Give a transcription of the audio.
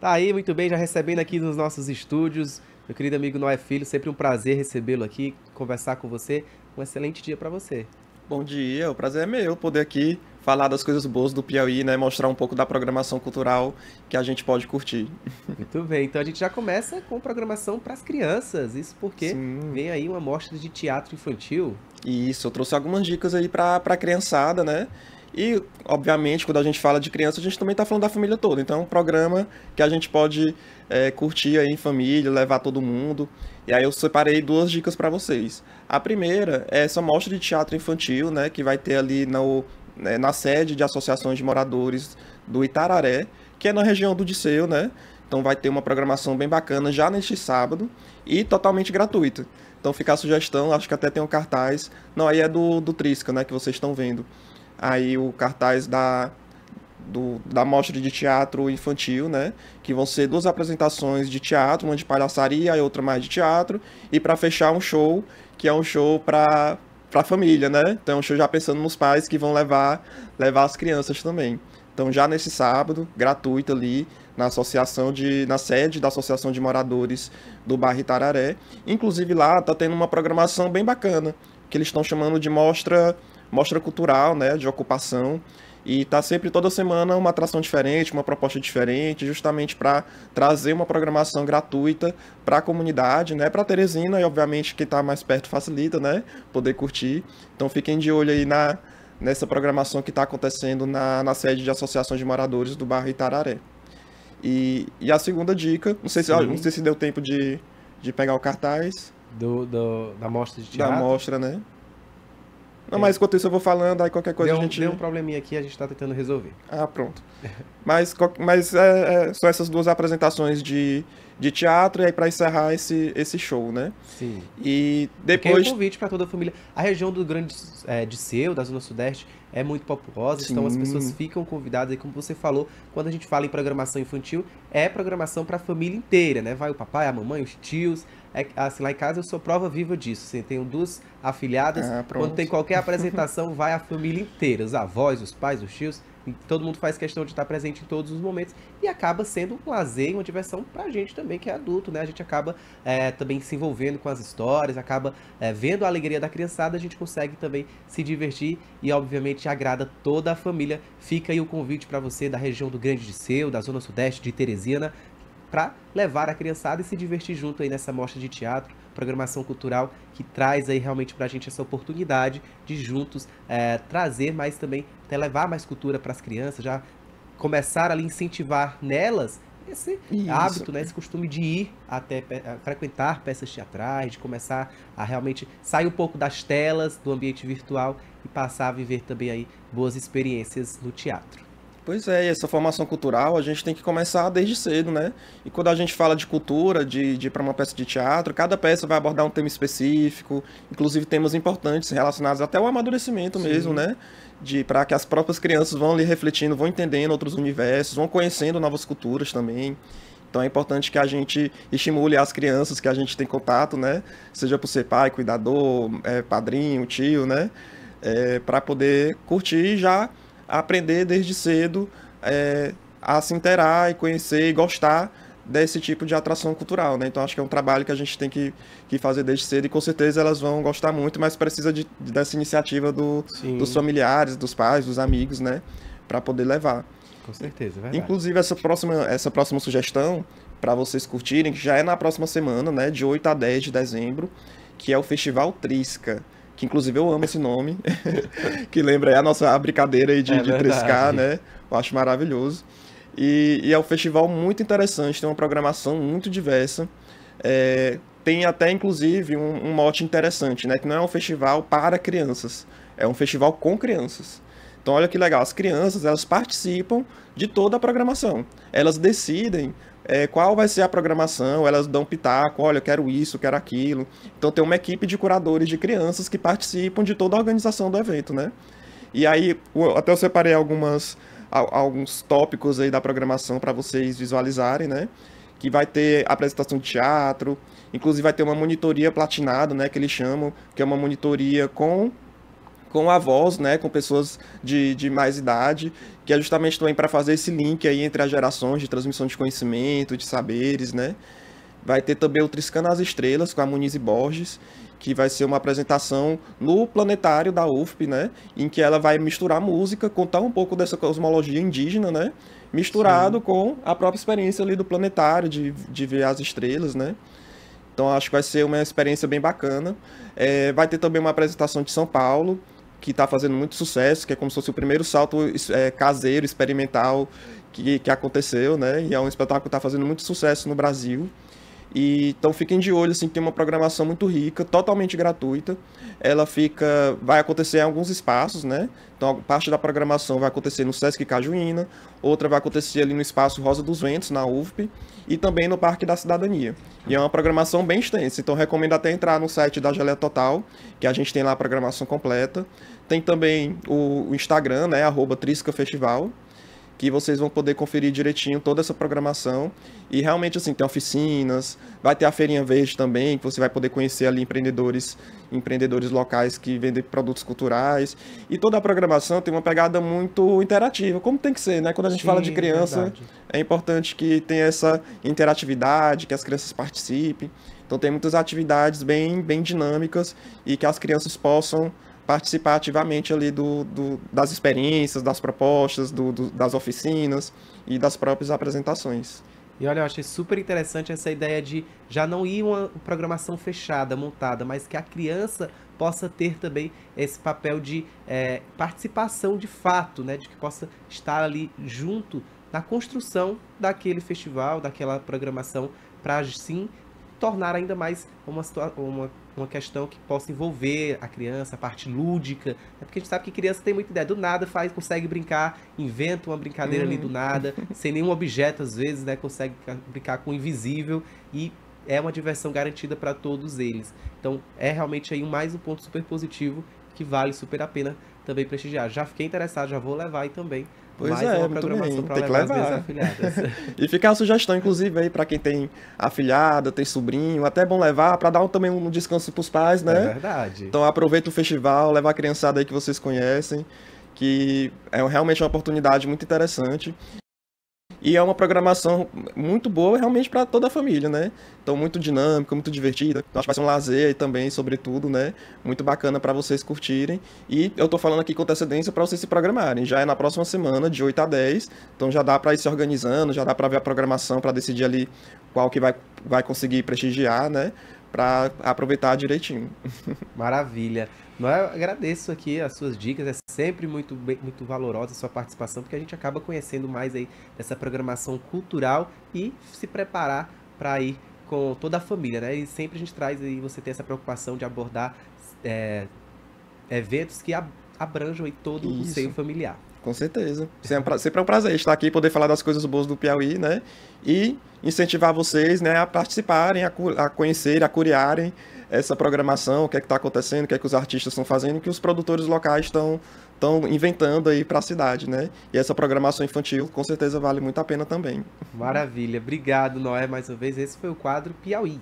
Tá aí, muito bem, já recebendo aqui nos nossos estúdios, meu querido amigo Noé Filho, sempre um prazer recebê-lo aqui, conversar com você. Um excelente dia para você. Bom dia, o prazer é meu poder aqui falar das coisas boas do Piauí, né, mostrar um pouco da programação cultural que a gente pode curtir. Muito bem, então a gente já começa com programação para as crianças, isso porque Sim. vem aí uma mostra de teatro infantil. Isso, eu trouxe algumas dicas aí para a criançada, né? E, obviamente, quando a gente fala de criança, a gente também está falando da família toda. Então, é um programa que a gente pode é, curtir aí em família, levar todo mundo. E aí eu separei duas dicas para vocês. A primeira é essa mostra de teatro infantil, né, que vai ter ali no, né, na sede de associações de moradores do Itararé, que é na região do Disseu, né? Então vai ter uma programação bem bacana já neste sábado e totalmente gratuita. Então fica a sugestão, acho que até tem um cartaz. Não, aí é do, do Trisca, né, que vocês estão vendo aí o cartaz da, do, da mostra de teatro infantil, né? Que vão ser duas apresentações de teatro, uma de palhaçaria e outra mais de teatro. E para fechar um show, que é um show para para família, né? Então, um show já pensando nos pais que vão levar levar as crianças também. Então, já nesse sábado, gratuito ali na associação de na sede da Associação de Moradores do Bairro Itararé. Inclusive lá tá tendo uma programação bem bacana, que eles estão chamando de mostra mostra cultural, né, de ocupação. E tá sempre toda semana uma atração diferente, uma proposta diferente, justamente para trazer uma programação gratuita para a comunidade, né? Para Teresina e obviamente quem tá mais perto facilita, né? Poder curtir. Então fiquem de olho aí na nessa programação que está acontecendo na, na sede de associações de moradores do bairro Itararé. E, e a segunda dica, não sei se, não sei se deu tempo de, de pegar o cartaz. Do, do, da mostra de teatro. Da mostra, né? Não, mas enquanto isso eu vou falando, aí qualquer coisa deu, a gente. Deu um probleminha aqui, a gente está tentando resolver. Ah, pronto. mas mas é, é, são essas duas apresentações de, de teatro, e aí para encerrar esse, esse show, né? Sim. E é depois. Fiquei um convite para toda a família. A região do Grande é, de Seu, da Zona Sudeste, é muito populosa, Sim. então as pessoas ficam convidadas, e como você falou, quando a gente fala em programação infantil, é programação para a família inteira, né? Vai o papai, a mamãe, os tios, é, assim, lá em casa eu sou prova viva disso. Assim, tenho duas afilhadas. Ah, quando tem qualquer apresentação, vai a família inteira. Os avós, os pais, os tios todo mundo faz questão de estar presente em todos os momentos e acaba sendo um lazer e uma diversão para a gente também que é adulto, né? A gente acaba é, também se envolvendo com as histórias, acaba é, vendo a alegria da criançada, a gente consegue também se divertir e obviamente agrada toda a família. Fica aí o convite para você da região do Grande de Seu, da Zona Sudeste de Teresina, para levar a criançada e se divertir junto aí nessa mostra de teatro programação cultural que traz aí realmente para a gente essa oportunidade de juntos é, trazer, mas também até levar mais cultura para as crianças, já começar a incentivar nelas esse Isso. hábito, né, esse costume de ir até é, frequentar peças teatrais, de começar a realmente sair um pouco das telas, do ambiente virtual e passar a viver também aí boas experiências no teatro. Pois é, essa formação cultural a gente tem que começar desde cedo, né? E quando a gente fala de cultura, de, de para uma peça de teatro, cada peça vai abordar um tema específico, inclusive temas importantes relacionados até ao amadurecimento Sim. mesmo, né? De para que as próprias crianças vão ali refletindo, vão entendendo outros universos, vão conhecendo novas culturas também. Então é importante que a gente estimule as crianças que a gente tem contato, né? Seja por ser pai, cuidador, é, padrinho, tio, né? É, para poder curtir já aprender desde cedo é, a se interar e conhecer e gostar desse tipo de atração cultural, né? Então acho que é um trabalho que a gente tem que, que fazer desde cedo e com certeza elas vão gostar muito, mas precisa de, dessa iniciativa do, dos familiares, dos pais, dos amigos, né? Para poder levar. Com certeza, é verdade. Inclusive essa próxima, essa próxima sugestão para vocês curtirem, que já é na próxima semana, né? De 8 a 10 de dezembro, que é o Festival Trisca que inclusive eu amo esse nome, que lembra a nossa brincadeira aí de, é de 3K, né? Eu acho maravilhoso. E, e, é um festival muito interessante, tem uma programação muito diversa. É, tem até, inclusive, um, um mote interessante, né? Que não é um festival para crianças, é um festival com crianças. Então olha que legal, as crianças elas participam de toda a programação. Elas decidem é, qual vai ser a programação, elas dão pitaco, olha, eu quero isso, quero aquilo. Então tem uma equipe de curadores de crianças que participam de toda a organização do evento, né? E aí, até eu separei algumas, alguns tópicos aí da programação para vocês visualizarem, né? Que vai ter apresentação de teatro, inclusive vai ter uma monitoria platinada, né? Que eles chamam, que é uma monitoria com com avós, né, com pessoas de, de mais idade, que é justamente também para fazer esse link aí entre as gerações de transmissão de conhecimento, de saberes, né. Vai ter também o Triscando as Estrelas com a Muniz e Borges, que vai ser uma apresentação no planetário da UFP, né, em que ela vai misturar música, contar um pouco dessa cosmologia indígena, né, misturado Sim. com a própria experiência ali do planetário, de, de ver as estrelas, né. Então acho que vai ser uma experiência bem bacana. É, vai ter também uma apresentação de São Paulo, que está fazendo muito sucesso, que é como se fosse o primeiro salto é, caseiro, experimental que, que aconteceu, né? E é um espetáculo que está fazendo muito sucesso no Brasil. E, então fiquem de olho, assim, tem uma programação muito rica, totalmente gratuita. Ela fica, vai acontecer em alguns espaços, né? Então parte da programação vai acontecer no Sesc Cajuína, outra vai acontecer ali no espaço Rosa dos Ventos, na UFP, e também no Parque da Cidadania. E é uma programação bem extensa, então recomendo até entrar no site da Geleia Total, que a gente tem lá a programação completa. Tem também o, Instagram, né, arroba Trisca Festival que vocês vão poder conferir direitinho toda essa programação. E realmente, assim, tem oficinas, vai ter a Feirinha Verde também, que você vai poder conhecer ali empreendedores, empreendedores locais que vendem produtos culturais. E toda a programação tem uma pegada muito interativa, como tem que ser, né? Quando a gente Sim, fala de criança, verdade. é importante que tenha essa interatividade, que as crianças participem. Então tem muitas atividades bem, bem dinâmicas e que as crianças possam participar ativamente ali do, do das experiências, das propostas, do, do, das oficinas e das próprias apresentações. E olha, eu achei super interessante essa ideia de já não ir uma programação fechada, montada, mas que a criança possa ter também esse papel de é, participação de fato, né? De que possa estar ali junto na construção daquele festival, daquela programação, para sim tornar ainda mais uma, uma, uma questão que possa envolver a criança, a parte lúdica. É porque a gente sabe que criança tem muita ideia. Do nada faz, consegue brincar, inventa uma brincadeira uhum. ali do uhum. nada, sem nenhum objeto, às vezes, né? Consegue brincar com o invisível e é uma diversão garantida para todos eles. Então, é realmente aí mais um ponto super positivo que vale super a pena também prestigiar. Já fiquei interessado, já vou levar aí também Pois Mais é, muito bem, tem que levar. e fica a sugestão, inclusive, aí para quem tem afilhada, tem sobrinho, até é bom levar para dar um, também um descanso para os pais, né? É verdade. Então aproveita o festival, leva a criançada aí que vocês conhecem, que é realmente uma oportunidade muito interessante. E é uma programação muito boa realmente para toda a família, né? Então, muito dinâmica, muito divertida. Então, acho que vai ser um lazer também, sobretudo, né? Muito bacana para vocês curtirem. E eu estou falando aqui com antecedência para vocês se programarem. Já é na próxima semana, de 8 a 10. Então, já dá para ir se organizando, já dá para ver a programação, para decidir ali qual que vai, vai conseguir prestigiar, né? para aproveitar direitinho. Maravilha. Eu agradeço aqui as suas dicas, é sempre muito, muito valorosa a sua participação, porque a gente acaba conhecendo mais aí dessa programação cultural e se preparar para ir com toda a família, né? E sempre a gente traz aí você tem essa preocupação de abordar é, eventos que abranjam aí todo Isso. o seio familiar. Com certeza. É sempre é um prazer estar aqui, poder falar das coisas boas do Piauí, né? E incentivar vocês né, a participarem, a, a conhecerem, a curiarem essa programação, o que é que está acontecendo, o que é que os artistas estão fazendo, o que os produtores locais estão estão inventando aí para a cidade, né? E essa programação infantil com certeza vale muito a pena também. Maravilha, obrigado Noé mais uma vez. Esse foi o quadro Piauí.